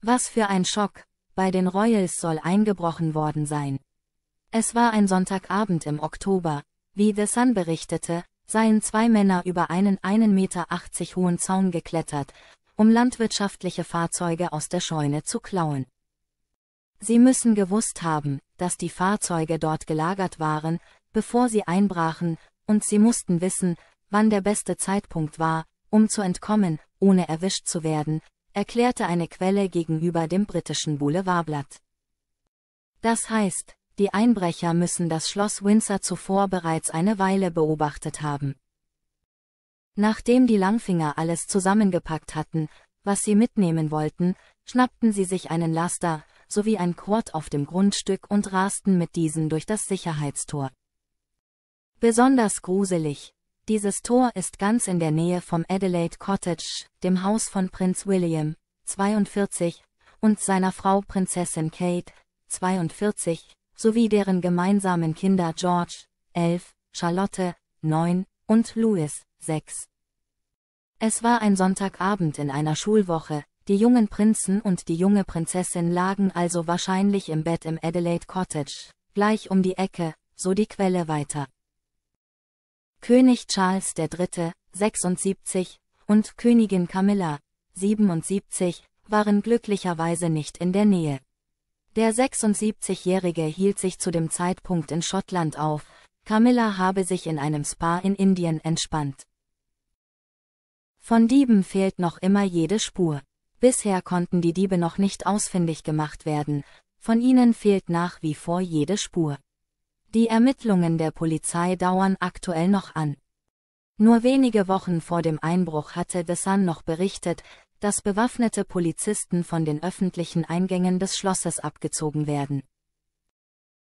Was für ein Schock, bei den Royals soll eingebrochen worden sein. Es war ein Sonntagabend im Oktober, wie The Sun berichtete, seien zwei Männer über einen 1,80 Meter hohen Zaun geklettert, um landwirtschaftliche Fahrzeuge aus der Scheune zu klauen. Sie müssen gewusst haben, dass die Fahrzeuge dort gelagert waren, bevor sie einbrachen, und sie mussten wissen, wann der beste Zeitpunkt war, um zu entkommen, ohne erwischt zu werden, erklärte eine Quelle gegenüber dem britischen Boulevardblatt. Das heißt, die Einbrecher müssen das Schloss Windsor zuvor bereits eine Weile beobachtet haben. Nachdem die Langfinger alles zusammengepackt hatten, was sie mitnehmen wollten, schnappten sie sich einen Laster, sowie ein Quad auf dem Grundstück und rasten mit diesen durch das Sicherheitstor. Besonders gruselig, dieses Tor ist ganz in der Nähe vom Adelaide Cottage, dem Haus von Prinz William, 42, und seiner Frau Prinzessin Kate, 42, sowie deren gemeinsamen Kinder George, 11, Charlotte, 9, und Louis, 6. Es war ein Sonntagabend in einer Schulwoche, die jungen Prinzen und die junge Prinzessin lagen also wahrscheinlich im Bett im Adelaide Cottage, gleich um die Ecke, so die Quelle weiter. König Charles III. 76 und Königin Camilla 77 waren glücklicherweise nicht in der Nähe. Der 76-Jährige hielt sich zu dem Zeitpunkt in Schottland auf, Camilla habe sich in einem Spa in Indien entspannt. Von Dieben fehlt noch immer jede Spur. Bisher konnten die Diebe noch nicht ausfindig gemacht werden, von ihnen fehlt nach wie vor jede Spur. Die Ermittlungen der Polizei dauern aktuell noch an. Nur wenige Wochen vor dem Einbruch hatte The Sun noch berichtet, dass bewaffnete Polizisten von den öffentlichen Eingängen des Schlosses abgezogen werden.